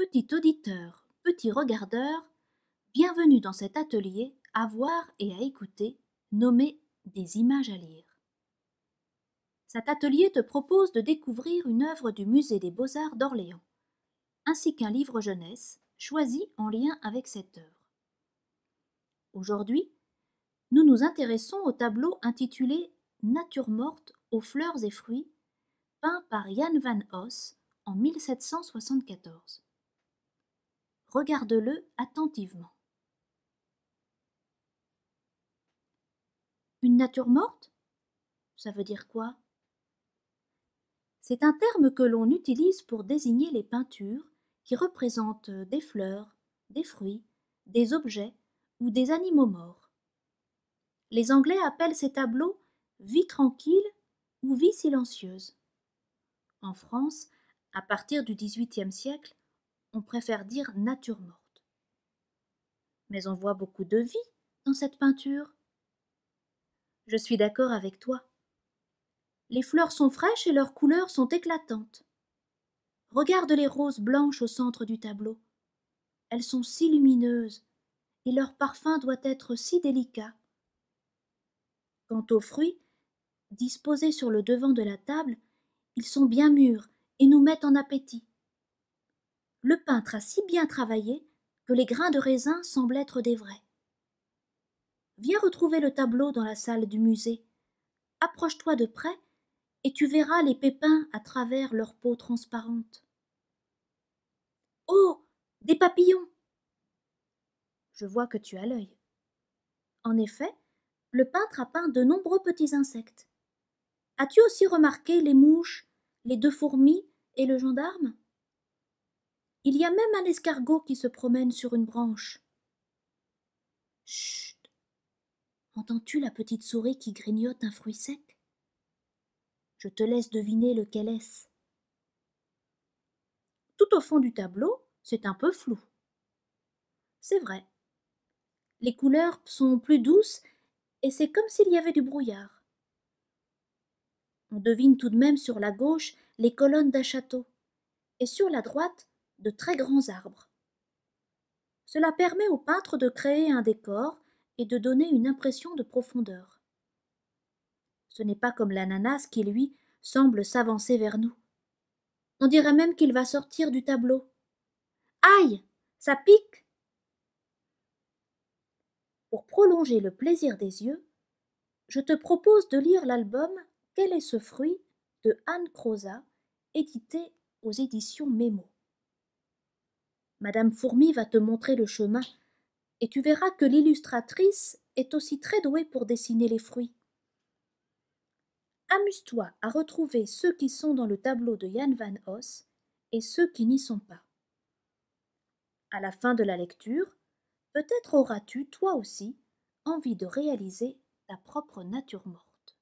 Petit auditeur, petit regardeur, bienvenue dans cet atelier à voir et à écouter nommé Des images à lire. Cet atelier te propose de découvrir une œuvre du Musée des beaux-arts d'Orléans, ainsi qu'un livre jeunesse choisi en lien avec cette œuvre. Aujourd'hui, nous nous intéressons au tableau intitulé Nature morte aux fleurs et fruits, peint par Jan van Hos en 1774 regarde-le attentivement. Une nature morte Ça veut dire quoi C'est un terme que l'on utilise pour désigner les peintures qui représentent des fleurs, des fruits, des objets ou des animaux morts. Les Anglais appellent ces tableaux vie tranquille ou vie silencieuse. En France, à partir du XVIIIe siècle, on préfère dire nature morte. Mais on voit beaucoup de vie dans cette peinture. Je suis d'accord avec toi. Les fleurs sont fraîches et leurs couleurs sont éclatantes. Regarde les roses blanches au centre du tableau. Elles sont si lumineuses et leur parfum doit être si délicat. Quant aux fruits, disposés sur le devant de la table, ils sont bien mûrs et nous mettent en appétit le peintre a si bien travaillé que les grains de raisin semblent être des vrais. Viens retrouver le tableau dans la salle du musée. Approche-toi de près et tu verras les pépins à travers leur peau transparente. Oh Des papillons Je vois que tu as l'œil. En effet, le peintre a peint de nombreux petits insectes. As-tu aussi remarqué les mouches, les deux fourmis et le gendarme il y a même un escargot qui se promène sur une branche. Chut Entends-tu la petite souris qui grignote un fruit sec Je te laisse deviner lequel est-ce. Tout au fond du tableau, c'est un peu flou. C'est vrai. Les couleurs sont plus douces et c'est comme s'il y avait du brouillard. On devine tout de même sur la gauche les colonnes d'un château et sur la droite de très grands arbres. Cela permet au peintre de créer un décor et de donner une impression de profondeur. Ce n'est pas comme l'ananas qui, lui, semble s'avancer vers nous. On dirait même qu'il va sortir du tableau. Aïe. Ça pique. Pour prolonger le plaisir des yeux, je te propose de lire l'album Quel est ce fruit de Anne Croza, édité aux éditions Mémo. Madame Fourmi va te montrer le chemin, et tu verras que l'illustratrice est aussi très douée pour dessiner les fruits. Amuse-toi à retrouver ceux qui sont dans le tableau de Jan van Os et ceux qui n'y sont pas. À la fin de la lecture, peut-être auras-tu, toi aussi, envie de réaliser ta propre nature morte.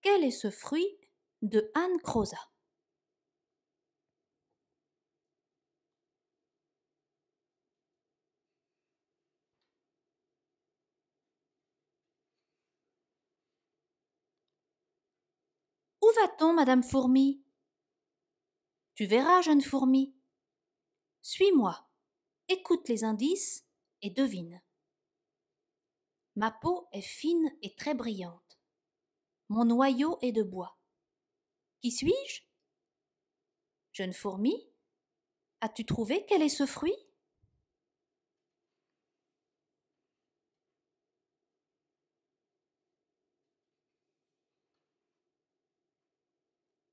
Quel est ce fruit de Anne Croza. Où va-t-on, Madame Fourmi Tu verras, jeune fourmi. Suis-moi, écoute les indices et devine. Ma peau est fine et très brillante. Mon noyau est de bois. Qui suis-je Jeune fourmi, as-tu trouvé quel est ce fruit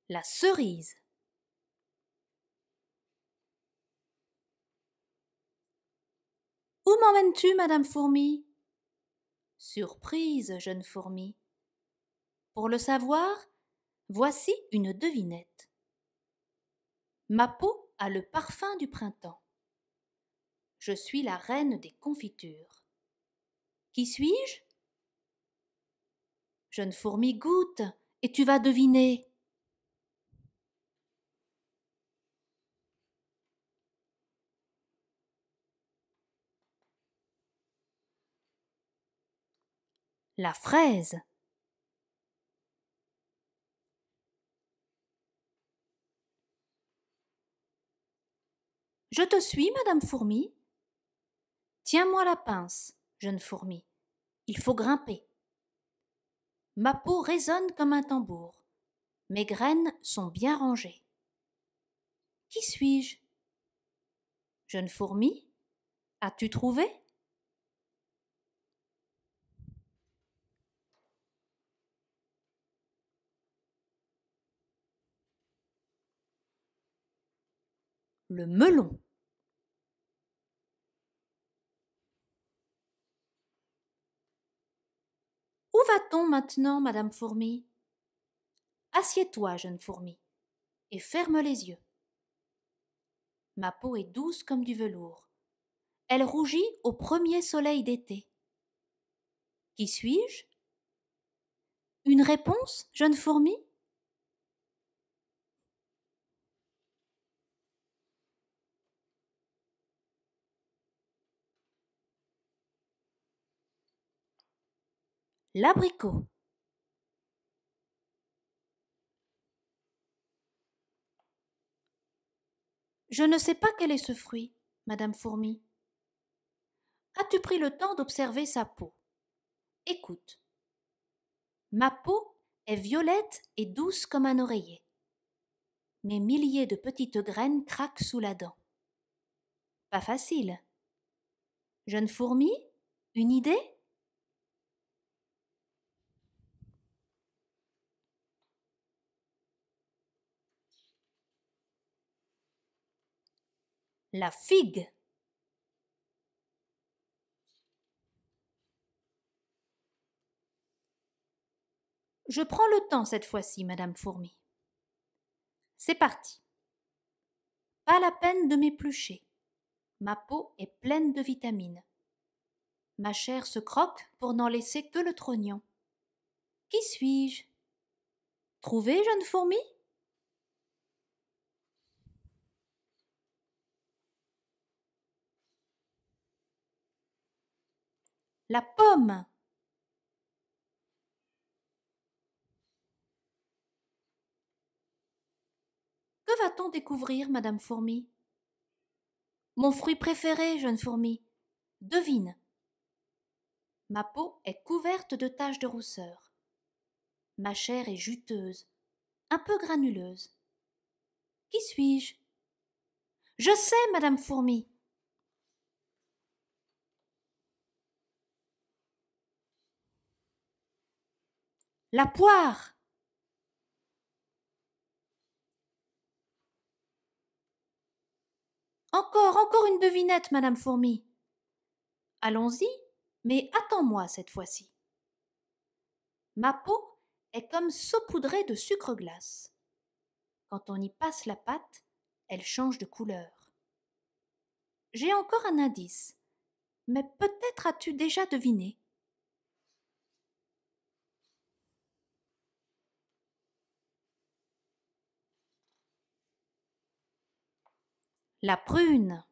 La cerise. Où m'emmènes-tu, Madame Fourmi Surprise, jeune fourmi. Pour le savoir, Voici une devinette. Ma peau a le parfum du printemps. Je suis la reine des confitures. Qui suis-je Jeune fourmi goutte et tu vas deviner. La fraise. Je te suis, Madame Fourmi. Tiens-moi la pince, jeune fourmi. Il faut grimper. Ma peau résonne comme un tambour. Mes graines sont bien rangées. Qui suis-je Jeune fourmi, as-tu trouvé le melon. Où va-t-on maintenant, Madame Fourmi Assieds-toi, jeune fourmi, et ferme les yeux. Ma peau est douce comme du velours. Elle rougit au premier soleil d'été. Qui suis-je Une réponse, jeune fourmi l'abricot. Je ne sais pas quel est ce fruit, Madame Fourmi. As-tu pris le temps d'observer sa peau Écoute. Ma peau est violette et douce comme un oreiller. Mes milliers de petites graines craquent sous la dent. Pas facile. Jeune fourmi, une idée La figue. Je prends le temps cette fois-ci, Madame Fourmi. C'est parti. Pas la peine de m'éplucher. Ma peau est pleine de vitamines. Ma chair se croque pour n'en laisser que le trognon. Qui suis-je Trouvez, jeune fourmi la pomme. Que va-t-on découvrir, Madame Fourmi Mon fruit préféré, jeune fourmi. Devine. Ma peau est couverte de taches de rousseur. Ma chair est juteuse, un peu granuleuse. Qui suis-je Je sais, Madame Fourmi. la poire. Encore, encore une devinette, Madame Fourmi. Allons-y, mais attends-moi cette fois-ci. Ma peau est comme saupoudrée de sucre glace. Quand on y passe la pâte, elle change de couleur. J'ai encore un indice, mais peut-être as-tu déjà deviné. la prune.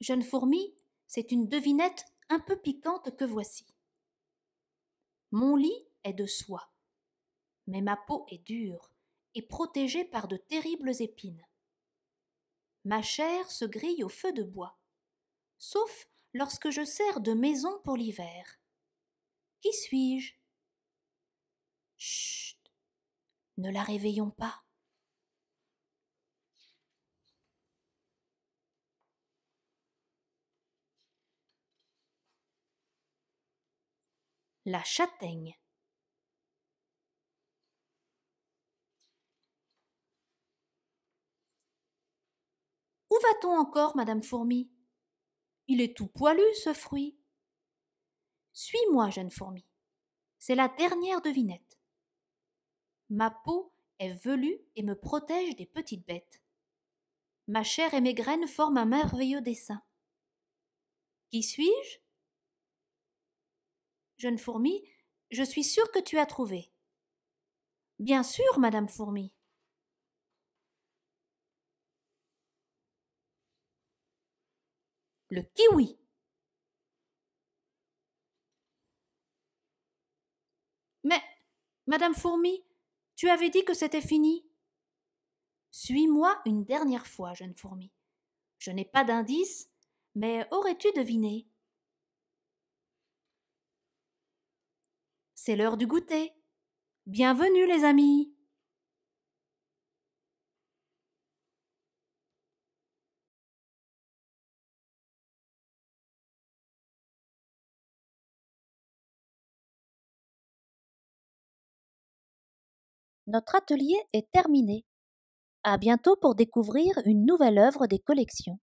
Jeune fourmi, c'est une devinette un peu piquante que voici. Mon lit est de soie, mais ma peau est dure et protégée par de terribles épines. Ma chair se grille au feu de bois, sauf lorsque je sers de maison pour l'hiver. Qui suis-je Ne la réveillons pas. La châtaigne. Où va-t-on encore, Madame Fourmi Il est tout poilu, ce fruit. Suis-moi, jeune fourmi. C'est la dernière devinette. Ma peau est velue et me protège des petites bêtes. Ma chair et mes graines forment un merveilleux dessin. Qui suis-je Jeune fourmi, je suis sûre que tu as trouvé. Bien sûr, Madame Fourmi. Le kiwi. Mais, Madame Fourmi, tu avais dit que c'était fini. Suis-moi une dernière fois, jeune fourmi. Je n'ai pas d'indice, mais aurais-tu deviné C'est l'heure du goûter. Bienvenue, les amis. Notre atelier est terminé. À bientôt pour découvrir une nouvelle œuvre des collections.